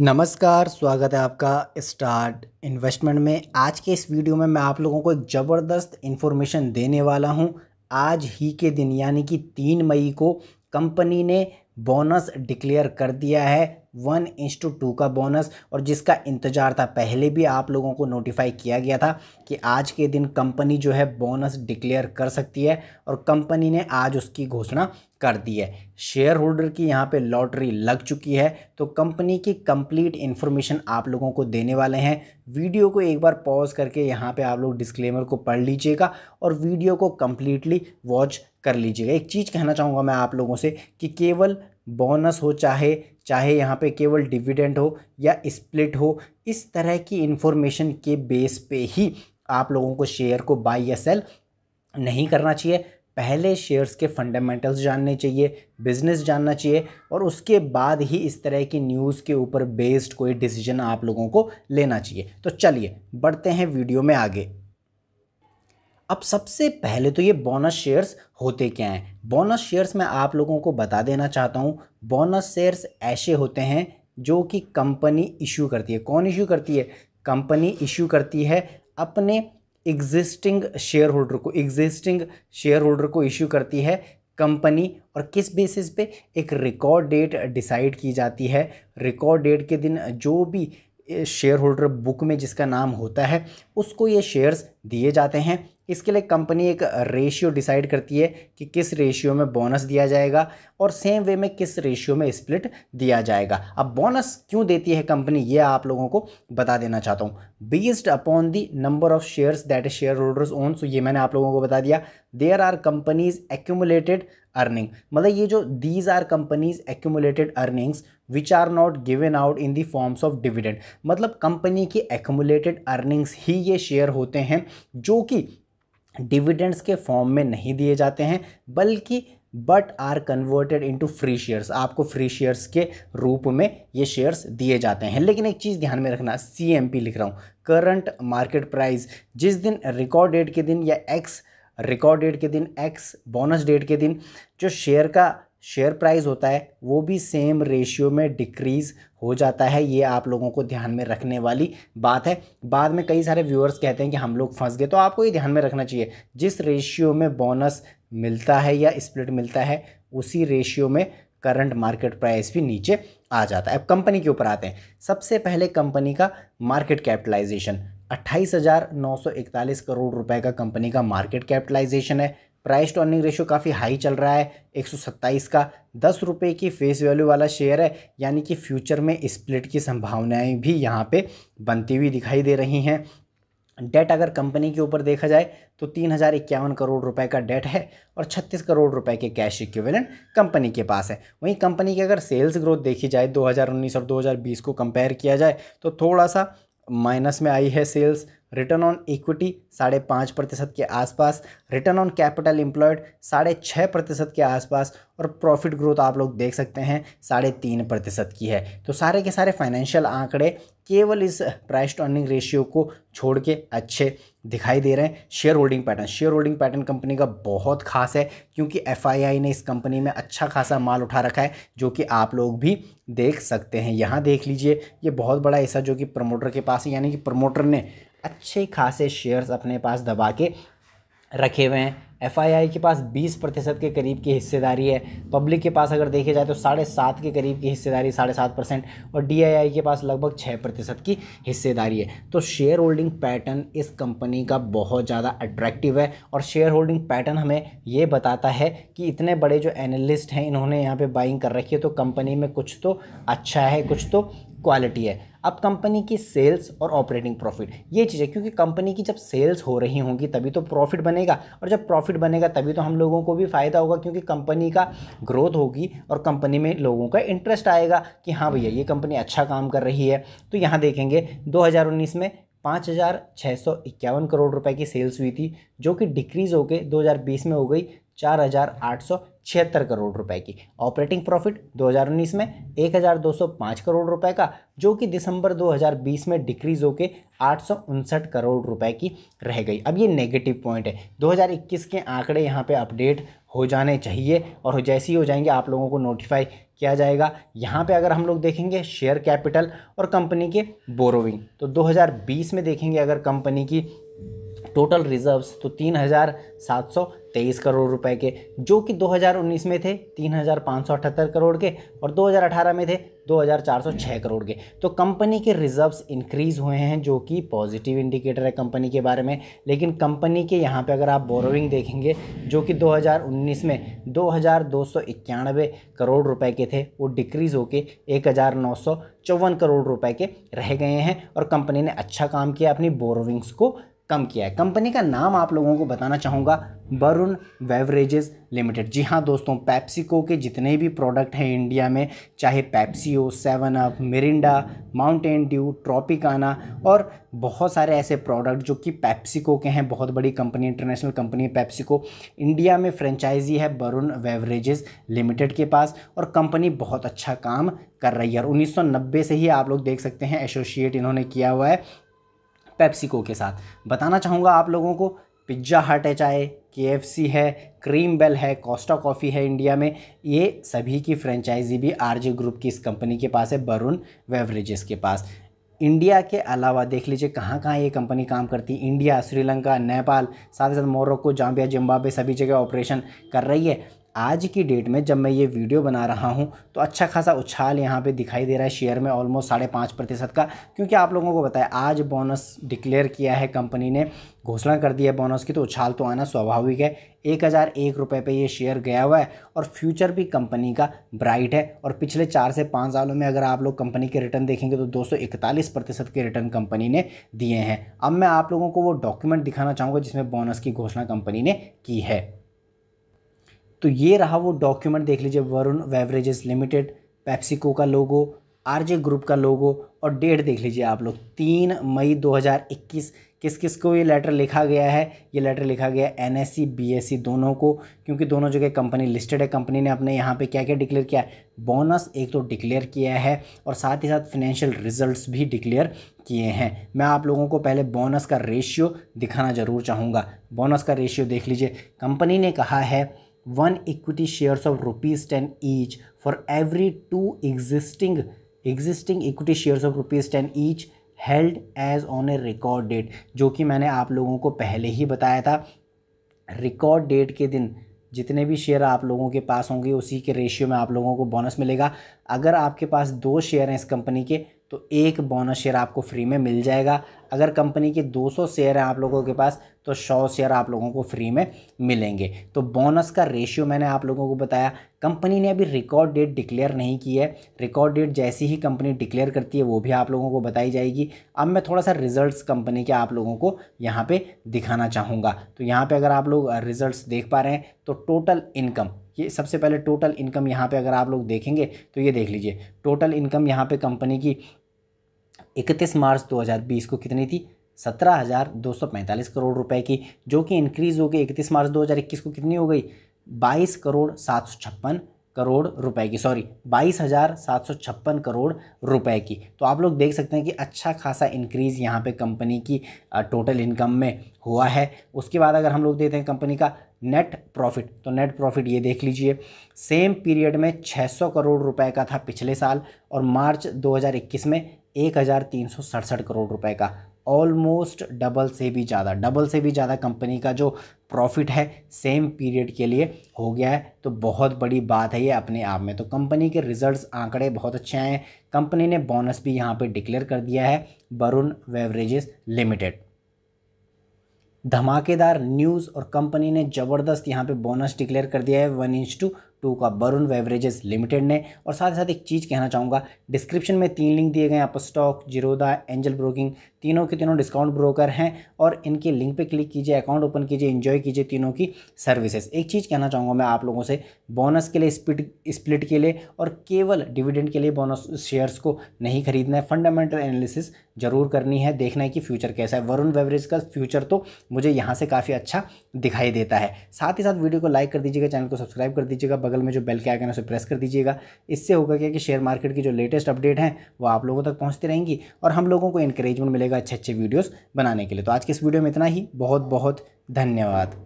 नमस्कार स्वागत है आपका स्टार्ट इन्वेस्टमेंट में आज के इस वीडियो में मैं आप लोगों को एक ज़बरदस्त इन्फॉर्मेशन देने वाला हूं आज ही के दिन यानी कि तीन मई को कंपनी ने बोनस डिक्लेयर कर दिया है वन इंच टू टू का बोनस और जिसका इंतज़ार था पहले भी आप लोगों को नोटिफाई किया गया था कि आज के दिन कंपनी जो है बोनस डिक्लेयर कर सकती है और कंपनी ने आज उसकी घोषणा कर दी है शेयर होल्डर की यहाँ पे लॉटरी लग चुकी है तो कंपनी की कंप्लीट इन्फॉर्मेशन आप लोगों को देने वाले हैं वीडियो को एक बार पॉज करके यहाँ पे आप लोग डिस्क्लेमर को पढ़ लीजिएगा और वीडियो को कम्प्लीटली वॉच कर लीजिएगा एक चीज़ कहना चाहूँगा मैं आप लोगों से कि केवल बोनस हो चाहे चाहे यहाँ पे केवल डिविडेंड हो या स्प्लिट हो इस तरह की इन्फॉर्मेशन के बेस पे ही आप लोगों को शेयर को बाई या सेल नहीं करना चाहिए पहले शेयर्स के फंडामेंटल्स जानने चाहिए बिजनेस जानना चाहिए और उसके बाद ही इस तरह की न्यूज़ के ऊपर बेस्ड कोई डिसीजन आप लोगों को लेना चाहिए तो चलिए बढ़ते हैं वीडियो में आगे अब सबसे पहले तो ये बोनस शेयर्स होते क्या हैं बोनस शेयर्स मैं आप लोगों को बता देना चाहता हूँ बोनस शेयर्स ऐसे होते हैं जो कि कंपनी इशू करती है कौन इशू करती है कंपनी इशू करती है अपने एग्जिस्टिंग शेयर होल्डर को एग्जिस्टिंग शेयर होल्डर को इशू करती है कंपनी और किस बेसिस पे एक रिकॉर्ड डेट डिसाइड की जाती है रिकॉर्ड डेट के दिन जो भी शेयर होल्डर बुक में जिसका नाम होता है उसको ये शेयर्स दिए जाते हैं इसके लिए कंपनी एक रेशियो डिसाइड करती है कि किस रेशियो में बोनस दिया जाएगा और सेम वे में किस रेशियो में स्प्लिट दिया जाएगा अब बोनस क्यों देती है कंपनी ये आप लोगों को बता देना चाहता हूँ based upon the number of shares that is share holders own so ये मैंने आप लोगों को बता दिया there are companies accumulated earning मतलब ये जो these are companies accumulated earnings which are not given out in the forms of dividend मतलब कंपनी की एक्यूमुलेटेड अर्निंग्स ही ये शेयर होते हैं जो कि डिविडेंड्स के फॉर्म में नहीं दिए जाते हैं बल्कि but are converted into free shares आपको फ्री शेयर्स के रूप में ये शेयर्स दिए जाते हैं लेकिन एक चीज़ ध्यान में रखना सी लिख रहा हूँ करंट मार्केट प्राइस जिस दिन रिकॉर्ड डेट के दिन या एक्स रिकॉर्ड डेट के दिन एक्स बोनस डेट के दिन जो शेयर का शेयर प्राइस होता है वो भी सेम रेशियो में डिक्रीज़ हो जाता है ये आप लोगों को ध्यान में रखने वाली बात है बाद में कई सारे व्यूअर्स कहते हैं कि हम लोग फंस गए तो आपको ये ध्यान में रखना चाहिए जिस रेशियो में बोनस मिलता है या स्प्लिट मिलता है उसी रेशियो में करंट मार्केट प्राइस भी नीचे आ जाता है अब कंपनी के ऊपर आते हैं सबसे पहले कंपनी का मार्केट कैपिटलाइजेशन अट्ठाईस करोड़ रुपए का कंपनी का मार्केट कैपिटलाइजेशन है प्राइस टू अर्निंग रेशियो काफ़ी हाई चल रहा है 127 का दस रुपये की फेस वैल्यू वाला शेयर है यानी कि फ्यूचर में स्प्लिट की संभावनाएं भी यहाँ पे बनती हुई दिखाई दे रही हैं डेट अगर कंपनी के ऊपर देखा जाए तो तीन हज़ार इक्यावन करोड़ रुपए का डेट है और छत्तीस करोड़ रुपए के कैश इक्विवेलेंट कंपनी के पास है वहीं कंपनी की अगर सेल्स ग्रोथ देखी जाए 2019 और 2020 को कंपेयर किया जाए तो थोड़ा सा माइनस में आई है सेल्स रिटर्न ऑन इक्विटी साढ़े पाँच प्रतिशत के आसपास रिटर्न ऑन कैपिटल एम्प्लॉयड साढ़े छः प्रतिशत के आसपास और प्रॉफिट ग्रोथ आप लोग देख सकते हैं साढ़े तीन प्रतिशत की है तो सारे के सारे फाइनेंशियल आंकड़े केवल इस प्राइस टू अर्निंग रेशियो को छोड़ के अच्छे दिखाई दे रहे हैं share holding pattern share holding pattern company का बहुत खास है क्योंकि एफ ने इस कंपनी में अच्छा खासा माल उठा रखा है जो कि आप लोग भी देख सकते हैं यहाँ देख लीजिए ये बहुत बड़ा हिस्सा जो कि प्रमोटर के पास है यानी कि प्रमोटर ने अच्छे खासे शेयर्स अपने पास दबा के रखे हुए हैं एफ के पास 20 प्रतिशत के करीब की हिस्सेदारी है पब्लिक के पास अगर देखे जाए तो साढ़े सात के करीब की हिस्सेदारी साढ़े सात परसेंट और डी के पास लगभग छः प्रतिशत की हिस्सेदारी है तो शेयर होल्डिंग पैटर्न इस कंपनी का बहुत ज़्यादा अट्रैक्टिव है और शेयर होल्डिंग पैटर्न हमें ये बताता है कि इतने बड़े जो एनालिस्ट हैं इन्होंने यहाँ पर बाइंग कर रखी है तो कंपनी में कुछ तो अच्छा है कुछ तो क्वालिटी है अब कंपनी की सेल्स और ऑपरेटिंग प्रॉफिट ये चीज़ें क्योंकि कंपनी की जब सेल्स हो रही होंगी तभी तो प्रॉफिट बनेगा और जब प्रॉफिट बनेगा तभी तो हम लोगों को भी फ़ायदा होगा क्योंकि कंपनी का ग्रोथ होगी और कंपनी में लोगों का इंटरेस्ट आएगा कि हाँ भैया ये कंपनी अच्छा काम कर रही है तो यहाँ देखेंगे दो में पाँच हज़ार छः सौ इक्यावन करोड़ रुपये की सेल्स हुई थी जो कि डिक्रीज़ होकर दो में हो गई चार हज़ार आठ सौ छिहत्तर करोड़ रुपए की ऑपरेटिंग प्रॉफिट 2019 में 1205 करोड़ रुपए का जो कि दिसंबर 2020 में डिक्रीज होकर आठ करोड़ रुपए की रह गई अब ये नेगेटिव पॉइंट है 2021 के आंकड़े यहाँ पे अपडेट हो जाने चाहिए और जैसे ही हो जाएंगे आप लोगों को नोटिफाई किया जाएगा यहाँ पे अगर हम लोग देखेंगे शेयर कैपिटल और कंपनी के बोरोविंग तो 2020 में देखेंगे अगर कंपनी की टोटल रिजर्व्स तो तीन हज़ार सात सौ तेईस करोड़ रुपए के जो कि 2019 में थे तीन हज़ार पाँच सौ अठहत्तर करोड़ के और 2018 में थे दो हज़ार चार सौ छः करोड़ के तो कंपनी के रिजर्व्स इंक्रीज़ हुए हैं जो कि पॉजिटिव इंडिकेटर है कंपनी के बारे में लेकिन कंपनी के यहाँ पे अगर आप बोरोइंग देखेंगे जो कि 2019 में दो हज़ार दो सौ इक्यानवे करोड़ रुपए के थे वो डिक्रीज़ होके एक हज़ार नौ सौ चौवन करोड़ रुपए के रह गए हैं और कंपनी ने अच्छा काम किया अपनी बोरोइंग्स को कम किया है कंपनी का नाम आप लोगों को बताना चाहूँगा वरुण बेवरेजेस लिमिटेड जी हाँ दोस्तों पैप्सिको के जितने भी प्रोडक्ट हैं इंडिया में चाहे पैप्सी हो seven up Mirinda Mountain Dew Tropicana और बहुत सारे ऐसे प्रोडक्ट जो कि पैप्सिको के हैं बहुत बड़ी company international company PepsiCo India में फ्रेंचाइजी है वरुण बेवरेजेस लिमिटेड के पास और कंपनी बहुत अच्छा काम कर रही है और उन्नीस से ही आप लोग देख सकते हैं एसोशिएट इन्होंने किया हुआ है पेप्सिको के साथ बताना चाहूँगा आप लोगों को पिज्ज़ा हट है चाहे के एफ सी है क्रीम बेल है कॉस्टा कॉफ़ी है इंडिया में ये सभी की फ्रेंचाइजी भी जे ग्रुप की इस कंपनी के पास है वरुण बेवरेजेस के पास इंडिया के अलावा देख लीजिए कहाँ कहाँ ये कंपनी काम करती है इंडिया श्रीलंका नेपाल साथ ही साथ मोरक्को जाम्बिया जिम्बाब्वे सभी जगह ऑपरेशन कर रही है आज की डेट में जब मैं ये वीडियो बना रहा हूँ तो अच्छा खासा उछाल यहाँ पे दिखाई दे रहा है शेयर में ऑलमोस्ट साढ़े पाँच प्रतिशत का क्योंकि आप लोगों को बताया आज बोनस डिक्लेयर किया है कंपनी ने घोषणा कर दी है बोनस की तो उछाल तो आना स्वाभाविक है एक हज़ार एक रुपये पर ये शेयर गया हुआ है और फ्यूचर भी कंपनी का ब्राइट है और पिछले चार से पाँच सालों में अगर आप लोग कंपनी के रिटर्न देखेंगे तो इकतालीस प्रतिशत के रिटर्न कंपनी ने दिए हैं अब मैं आप लोगों को वो डॉक्यूमेंट दिखाना चाहूँगा जिसमें बोनस की घोषणा कंपनी ने की है तो ये रहा वो डॉक्यूमेंट देख लीजिए वरुण बेवरेजेस लिमिटेड पैप्सिको का लोगो आरजे ग्रुप का लोगो और डेट देख लीजिए आप लोग तीन मई 2021 किस किस को ये लेटर लिखा गया है ये लेटर लिखा गया एन एस सी दोनों को क्योंकि दोनों जगह कंपनी लिस्टेड है कंपनी ने अपने यहाँ पे क्या क्या डिक्लेयर किया है बोनस एक तो डिक्लेयर किया है और साथ ही साथ फिनेंशियल रिजल्ट्स भी डिक्लेयर किए हैं मैं आप लोगों को पहले बोनस का रेशियो दिखाना ज़रूर चाहूँगा बोनस का रेशियो देख लीजिए कंपनी ने कहा है one equity shares of rupees 10 each for every two existing existing equity shares of rupees 10 each held as on a record date जो कि मैंने आप लोगों को पहले ही बताया था रिकॉर्ड डेट के दिन जितने भी शेयर आप लोगों के पास होंगे उसी के रेशियो में आप लोगों को बोनस मिलेगा अगर आपके पास दो शेयर हैं इस कंपनी के तो एक बोनस शेयर आपको फ्री में मिल जाएगा अगर कंपनी के 200 शेयर हैं आप लोगों के पास तो सौ शेयर आप लोगों को फ्री में मिलेंगे तो बोनस का रेशियो मैंने आप लोगों को बताया कंपनी ने अभी रिकॉर्ड डेट डिक्लेयर नहीं की है रिकॉर्ड डेट जैसी ही कंपनी डिक्लेयर करती है वो भी आप लोगों को बताई जाएगी अब मैं थोड़ा सा रिजल्ट्स कंपनी के आप लोगों को यहाँ पे दिखाना चाहूँगा तो यहाँ पे अगर आप लोग रिजल्ट्स देख पा रहे हैं तो टोटल इनकम ये सबसे पहले टोटल इनकम यहाँ पर अगर आप लोग देखेंगे तो ये देख लीजिए टोटल इनकम यहाँ पर कंपनी की इकतीस मार्च दो को कितनी थी सत्रह हज़ार दो सौ पैंतालीस करोड़ रुपए की जो कि इंक्रीज़ हो गई इकतीस मार्च दो हज़ार इक्कीस को कितनी हो गई बाईस करोड़ सात सौ छप्पन करोड़ रुपए की सॉरी बाईस हज़ार सात सौ छप्पन करोड़ रुपए की तो आप लोग देख सकते हैं कि अच्छा खासा इंक्रीज़ यहाँ पे कंपनी की टोटल इनकम में हुआ है उसके बाद अगर हम लोग देखते हैं कंपनी का नेट प्रॉफिट तो नेट प्रॉफिट ये देख लीजिए सेम पीरियड में 600 करोड़ रुपए का था पिछले साल और मार्च 2021 में एक करोड़ रुपए का ऑलमोस्ट डबल से भी ज़्यादा डबल से भी ज़्यादा कंपनी का जो प्रॉफिट है सेम पीरियड के लिए हो गया है तो बहुत बड़ी बात है ये अपने आप में तो कंपनी के रिजल्ट्स आंकड़े बहुत अच्छे आए हैं कंपनी ने बोनस भी यहाँ पे डिक्लेयर कर दिया है वरुण वेवरेजेस लिमिटेड धमाकेदार न्यूज़ और कंपनी ने ज़बरदस्त यहाँ पे बोनस डिक्लेयर कर दिया है वन इंच टू टू का वरुण वेवरेजेस लिमिटेड ने और साथ ही साथ एक चीज़ कहना चाहूँगा डिस्क्रिप्शन में तीन लिंक दिए गए हैं आप स्टॉक जीरोदा एंजल ब्रोकिंग तीनों के तीनों डिस्काउंट ब्रोकर हैं और इनके लिंक पे क्लिक कीजिए अकाउंट ओपन कीजिए इन्जॉय कीजिए तीनों की सर्विसेज एक चीज़ कहना चाहूँगा मैं आप लोगों से बोनस के लिए स्प्लिट स्प्लिट के लिए और केवल डिविडेंड के लिए बोनस शेयर्स को नहीं खरीदना है फंडामेंटल एनालिसिस ज़रूर करनी है देखना है कि फ्यूचर कैसा है वरुण वेवरेज का फ्यूचर तो मुझे यहाँ से काफ़ी अच्छा दिखाई देता है साथ ही साथ वीडियो को लाइक कर दीजिएगा चैनल को सब्सक्राइब कर दीजिएगा बगल में जो बेल के आइकन है उसे प्रेस कर दीजिएगा इससे होगा क्या कि शेयर मार्केट की जो लेटेस्ट अपडेट हैं वो आप लोगों तक पहुँचती रहेंगी और हम लोगों को इंकरेजमेंट मिलेगा अच्छे अच्छे वीडियोज़ बनाने के लिए तो आज के इस वीडियो में इतना ही बहुत बहुत धन्यवाद